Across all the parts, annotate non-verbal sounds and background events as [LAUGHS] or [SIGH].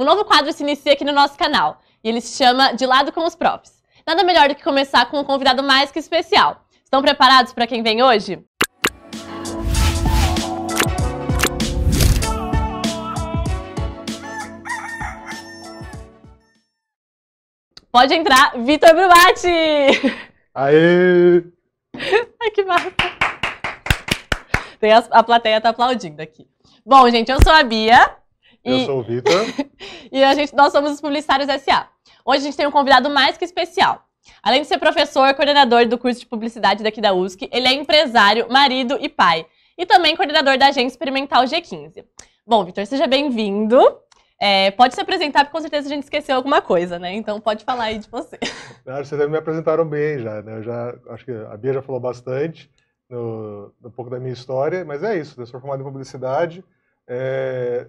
Um novo quadro se inicia aqui no nosso canal e ele se chama De Lado com os Profs. Nada melhor do que começar com um convidado mais que especial. Estão preparados para quem vem hoje? Pode entrar, Vitor Brumati! Aê! [LAUGHS] Ai, que massa! Tem a, a plateia tá aplaudindo aqui. Bom, gente, eu sou a Bia, eu sou o Vitor. [LAUGHS] e a gente, nós somos os Publicitários SA. Hoje a gente tem um convidado mais que especial. Além de ser professor, coordenador do curso de publicidade daqui da USC, ele é empresário, marido e pai. E também coordenador da agência experimental G15. Bom, Vitor, seja bem-vindo. É, pode se apresentar, porque com certeza a gente esqueceu alguma coisa, né? Então pode falar aí de você. Não, [LAUGHS] vocês me apresentaram bem já, né? Eu já acho que a Bia já falou bastante no, um pouco da minha história, mas é isso. Eu sou formado em publicidade, é,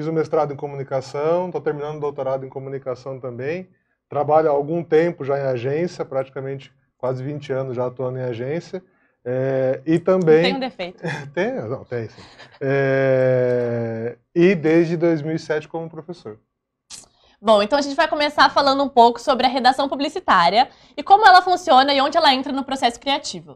Fiz o mestrado em comunicação, estou terminando o doutorado em comunicação também. Trabalho há algum tempo já em agência, praticamente quase 20 anos já atuando em agência. É, e também. Tem um defeito. [LAUGHS] tem, não, tem sim. É, e desde 2007 como professor. Bom, então a gente vai começar falando um pouco sobre a redação publicitária e como ela funciona e onde ela entra no processo criativo.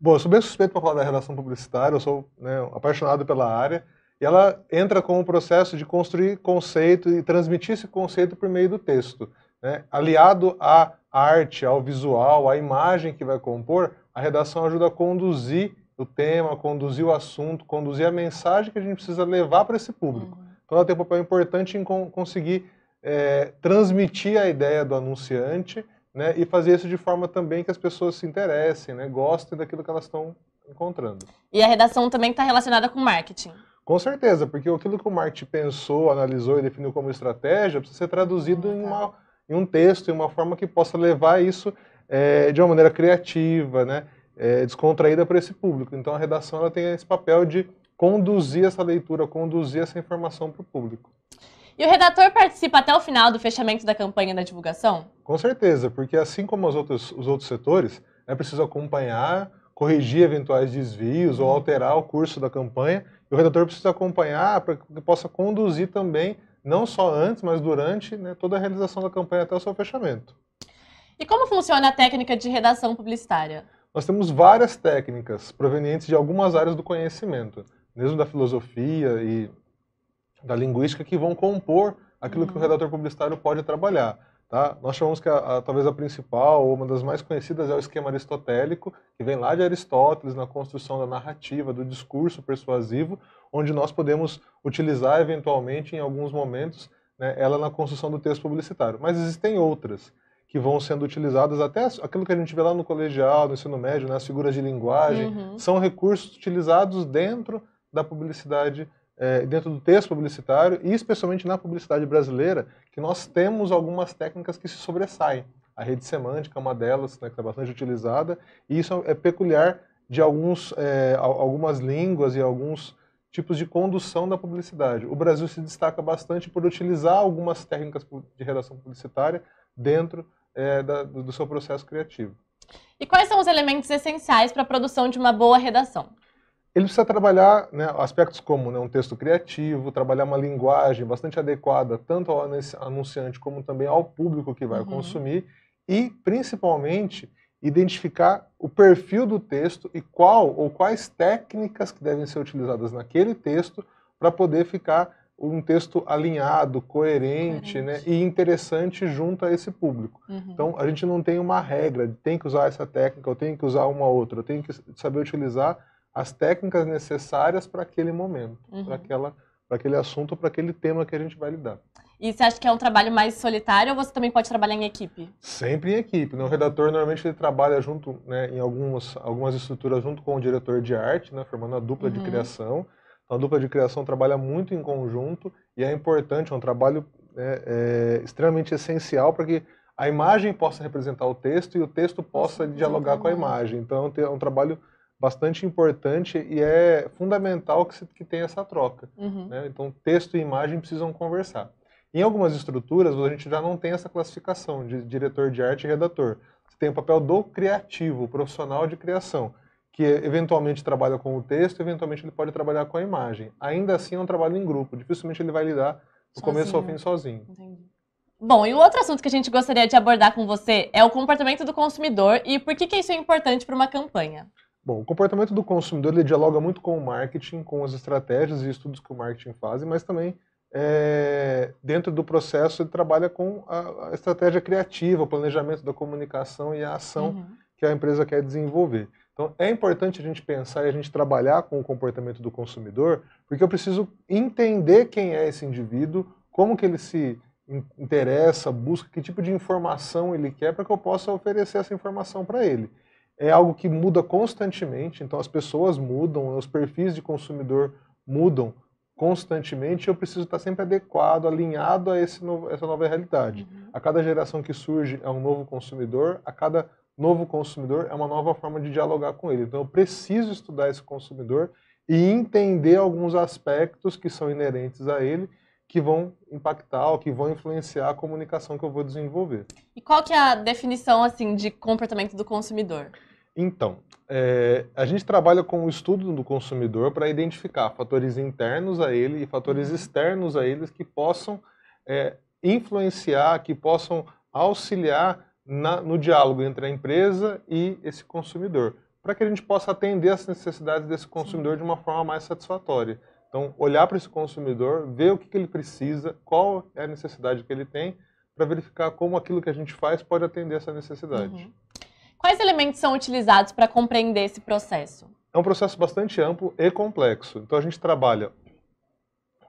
Bom, eu sou bem suspeito para falar da redação publicitária, eu sou né, apaixonado pela área e ela entra com o processo de construir conceito e transmitir esse conceito por meio do texto. Né? Aliado à arte, ao visual, à imagem que vai compor, a redação ajuda a conduzir o tema, conduzir o assunto, conduzir a mensagem que a gente precisa levar para esse público. Uhum. Então ela tem um papel importante em con conseguir é, transmitir a ideia do anunciante né, e fazer isso de forma também que as pessoas se interessem, né, gostem daquilo que elas estão encontrando. E a redação também está relacionada com marketing. Com certeza, porque aquilo que o Marte pensou, analisou e definiu como estratégia precisa ser traduzido em, uma, em um texto, em uma forma que possa levar isso é, de uma maneira criativa, né? É, descontraída para esse público. Então a redação ela tem esse papel de conduzir essa leitura, conduzir essa informação para o público. E o redator participa até o final do fechamento da campanha da divulgação? Com certeza, porque assim como os outros, os outros setores, é preciso acompanhar, corrigir eventuais desvios ou alterar o curso da campanha o redator precisa acompanhar para que possa conduzir também, não só antes, mas durante né, toda a realização da campanha até o seu fechamento. E como funciona a técnica de redação publicitária? Nós temos várias técnicas provenientes de algumas áreas do conhecimento, mesmo da filosofia e da linguística, que vão compor aquilo uhum. que o hum. redator publicitário pode trabalhar. Tá? Nós chamamos que a, a, talvez a principal, ou uma das mais conhecidas, é o esquema aristotélico, que vem lá de Aristóteles na construção da narrativa, do discurso persuasivo, onde nós podemos utilizar eventualmente em alguns momentos né, ela na construção do texto publicitário. Mas existem outras que vão sendo utilizadas, até aquilo que a gente vê lá no colegial, no ensino médio, nas né, figuras de linguagem, uhum. são recursos utilizados dentro da publicidade é, dentro do texto publicitário e especialmente na publicidade brasileira, que nós temos algumas técnicas que se sobressaem. A rede semântica é uma delas, né, que está bastante utilizada, e isso é peculiar de alguns, é, algumas línguas e alguns tipos de condução da publicidade. O Brasil se destaca bastante por utilizar algumas técnicas de redação publicitária dentro é, da, do seu processo criativo. E quais são os elementos essenciais para a produção de uma boa redação? ele precisa trabalhar né, aspectos como né, um texto criativo, trabalhar uma linguagem bastante adequada tanto ao anunciante como também ao público que vai uhum. consumir e, principalmente, identificar o perfil do texto e qual ou quais técnicas que devem ser utilizadas naquele texto para poder ficar um texto alinhado, coerente, né, coerente. Né, e interessante junto a esse público. Uhum. Então, a gente não tem uma regra de tem que usar essa técnica, ou tem que usar uma outra, tem que saber utilizar as técnicas necessárias para aquele momento, uhum. para aquela para aquele assunto, para aquele tema que a gente vai lidar. E você acha que é um trabalho mais solitário ou você também pode trabalhar em equipe? Sempre em equipe. Né? O redator normalmente ele trabalha junto, né, em algumas, algumas estruturas, junto com o diretor de arte, né, formando a dupla uhum. de criação. Então, a dupla de criação trabalha muito em conjunto e é importante, é um trabalho né, é, extremamente essencial para que a imagem possa representar o texto e o texto possa dialogar com a imagem. Então, é um é trabalho bastante importante e é fundamental que, se, que tenha essa troca. Uhum. Né? Então, texto e imagem precisam conversar. Em algumas estruturas, a gente já não tem essa classificação de diretor de arte e redator. Você tem o papel do criativo, profissional de criação, que eventualmente trabalha com o texto, eventualmente ele pode trabalhar com a imagem. Ainda assim, é um trabalho em grupo. Dificilmente ele vai lidar do começo ao né? fim sozinho. Entendi. Bom, e o outro assunto que a gente gostaria de abordar com você é o comportamento do consumidor e por que, que isso é importante para uma campanha. Bom, o comportamento do consumidor ele dialoga muito com o marketing, com as estratégias e estudos que o marketing faz, mas também é, dentro do processo ele trabalha com a, a, estratégia criativa, o planejamento da comunicação e a ação uhum. que a empresa quer desenvolver. Então é importante a gente pensar e a gente trabalhar com o comportamento do consumidor, porque eu preciso entender quem é esse indivíduo, como que ele se interessa, busca, que tipo de informação ele quer para que eu possa oferecer essa informação para ele é algo que muda constantemente, então as pessoas mudam, os perfis de consumidor mudam constantemente, eu preciso estar sempre adequado, alinhado a esse novo, essa nova realidade. Uhum. A cada geração que surge é um novo consumidor, a cada novo consumidor é uma nova forma de dialogar com ele. Então eu preciso estudar esse consumidor e entender alguns aspectos que são inerentes a ele que vão impactar ou que vão influenciar a comunicação que eu vou desenvolver. E qual que é a definição assim de comportamento do consumidor? Então, é, a gente trabalha com o estudo do consumidor para identificar fatores internos a ele e fatores uhum. externos a eles que possam é, influenciar, que possam auxiliar na, no diálogo entre a empresa e esse consumidor, para que a gente possa atender as necessidades desse consumidor de uma forma mais satisfatória. Então, olhar para esse consumidor, ver o que, que ele precisa, qual é a necessidade que ele tem, para verificar como aquilo que a gente faz pode atender essa necessidade. Uhum. Quais elementos são utilizados para compreender esse processo? É um processo bastante amplo e complexo. Então a gente trabalha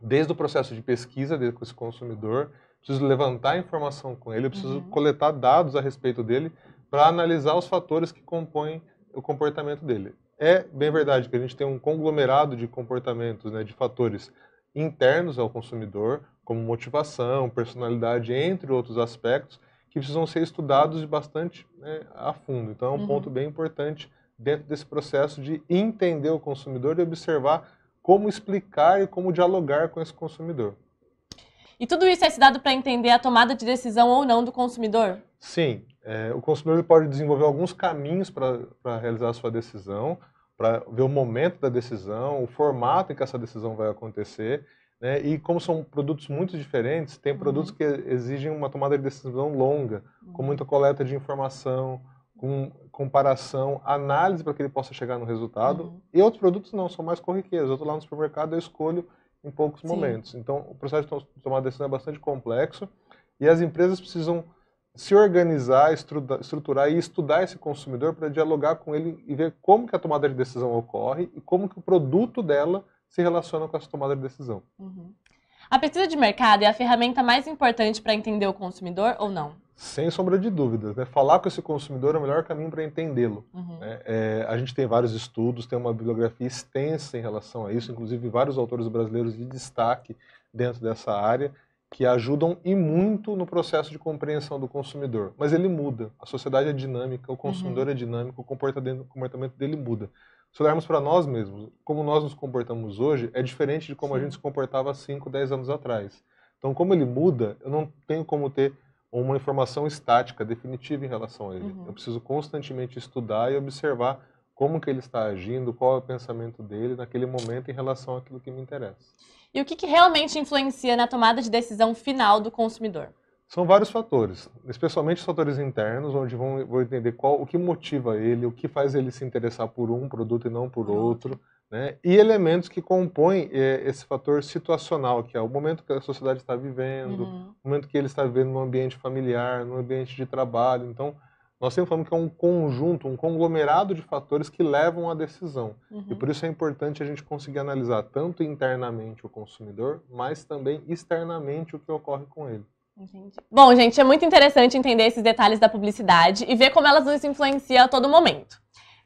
desde o processo de pesquisa desde com esse consumidor, preciso levantar informação com ele, preciso uhum. coletar dados a respeito dele para analisar os fatores que compõem o comportamento dele. É bem verdade que a gente tem um conglomerado de comportamentos, né, de fatores internos ao consumidor, como motivação, personalidade, entre outros aspectos, que precisam ser estudados bastante né, a fundo. Então, é um uhum. ponto bem importante dentro desse processo de entender o consumidor e observar como explicar e como dialogar com esse consumidor. E tudo isso é se dado para entender a tomada de decisão ou não do consumidor? Sim. É, o consumidor pode desenvolver alguns caminhos para realizar a sua decisão, para ver o momento da decisão, o formato em que essa decisão vai acontecer né? E como são produtos muito diferentes, tem uhum. produtos que exigem uma tomada de decisão longa, uhum. com muita coleta de informação, com comparação, análise para que ele possa chegar no resultado. Uhum. E outros produtos não, são mais corriqueiros. Eu estou lá no supermercado, eu escolho em poucos Sim. momentos. Então, o processo de tomada de decisão é bastante complexo e as empresas precisam se organizar, estruturar e estudar esse consumidor para dialogar com ele e ver como que a tomada de decisão ocorre e como que o produto dela se relacionam com essa tomada de decisão. Uhum. A pesquisa de mercado é a ferramenta mais importante para entender o consumidor ou não? Sem sombra de dúvidas. Né? Falar com esse consumidor é o melhor caminho para entendê-lo. Uhum. Né? É, a gente tem vários estudos, tem uma bibliografia extensa em relação a isso, inclusive vários autores brasileiros de destaque dentro dessa área que ajudam e muito no processo de compreensão do consumidor. Mas ele muda. A sociedade é dinâmica, o consumidor uhum. é dinâmico, o comportamento dele muda se olharmos para nós mesmos, como nós nos comportamos hoje, é diferente de como Sim. a gente se comportava 5, 10 anos atrás. Então, como ele muda, eu não tenho como ter uma informação estática, definitiva em relação a ele. Uhum. Eu preciso constantemente estudar e observar como que ele está agindo, qual é o pensamento dele naquele momento em relação àquilo que me interessa. E o que, que realmente influencia na tomada de decisão final do consumidor? São vários fatores, especialmente os fatores internos, onde vão, vão entender qual, o que motiva ele, o que faz ele se interessar por um produto e não por uhum. outro, né? e elementos que compõem é, esse fator situacional, que é o momento que a sociedade está vivendo, uhum. o momento que ele está vivendo no ambiente familiar, no ambiente de trabalho. Então, nós sempre falamos que é um conjunto, um conglomerado de fatores que levam à decisão. Uhum. E por isso é importante a gente conseguir analisar tanto internamente o consumidor, mas também externamente o que ocorre com ele. Entendi. Bom, gente, é muito interessante entender esses detalhes da publicidade e ver como elas nos influenciam a todo momento.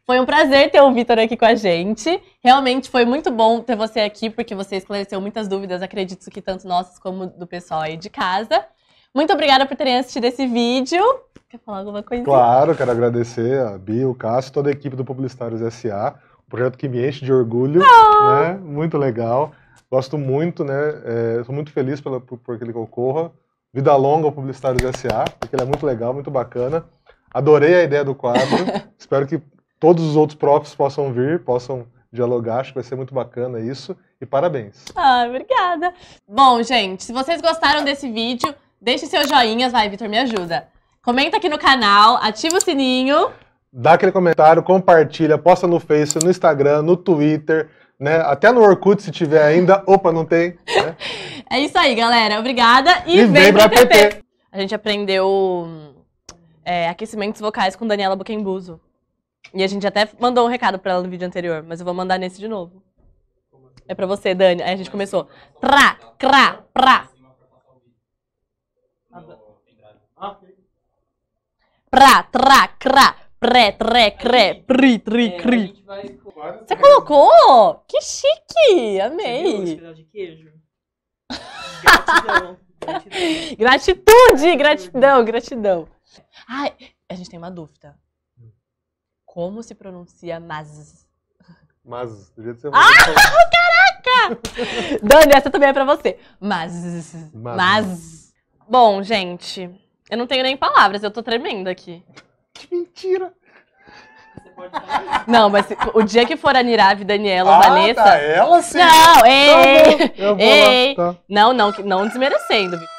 Foi um prazer ter o Vitor aqui com a gente. Realmente foi muito bom ter você aqui, porque você esclareceu muitas dúvidas, acredito que tanto nossas como do pessoal aí de casa. Muito obrigada por terem assistido esse vídeo. Quer falar alguma coisa? Claro, quero agradecer a Bia, o Cássio, toda a equipe do Publicitários SA. Um projeto que me enche de orgulho, oh! né? Muito legal. Gosto muito, né? Estou é, muito feliz pela, por, por que ele ocorra. Vida Longa Publicitários S.A., porque ele é muito legal, muito bacana. Adorei a ideia do quadro. [LAUGHS] Espero que todos os outros profs possam vir, possam dialogar. Acho que vai ser muito bacana isso. E parabéns. Ah, obrigada. Bom, gente, se vocês gostaram desse vídeo, deixe seus joinhas. Vai, Vitor, me ajuda. Comenta aqui no canal, ativa o sininho. Dá aquele comentário, compartilha, posta no Facebook, no Instagram, no Twitter né? Até no Orkut, se tiver ainda. Opa, não tem. Né? [LAUGHS] é isso aí, galera. Obrigada e, e vem, pra, PT. PT. A gente aprendeu é, aquecimentos vocais com Daniela Buquembuso. E a gente até mandou um recado pra ela no vídeo anterior, mas eu vou mandar nesse de novo. É pra você, Dani. Aí a gente começou. Tra, cra, pra. Pra, tra, cra, pré, tré, cré, pri, tri, é, cri. Você né? colocou? Que chique! Amei! de queijo. Gratidão. [LAUGHS] Gratitude, gratidão, gratidão. Ai, a gente tem uma dúvida. Como se pronuncia mas? Mas, do jeito que você Ah, [LAUGHS] caraca! Dani, essa também é pra você. Mas, mas. Bom, gente, eu não tenho nem palavras, eu tô tremendo aqui. Que mentira! Não, mas o dia que for a Nirave, Daniela ou ah, Vanessa. Tá, ela sim. Não, ei! Então tá vou ei! Lá, tá. Não, não, não desmerecendo, Vitor.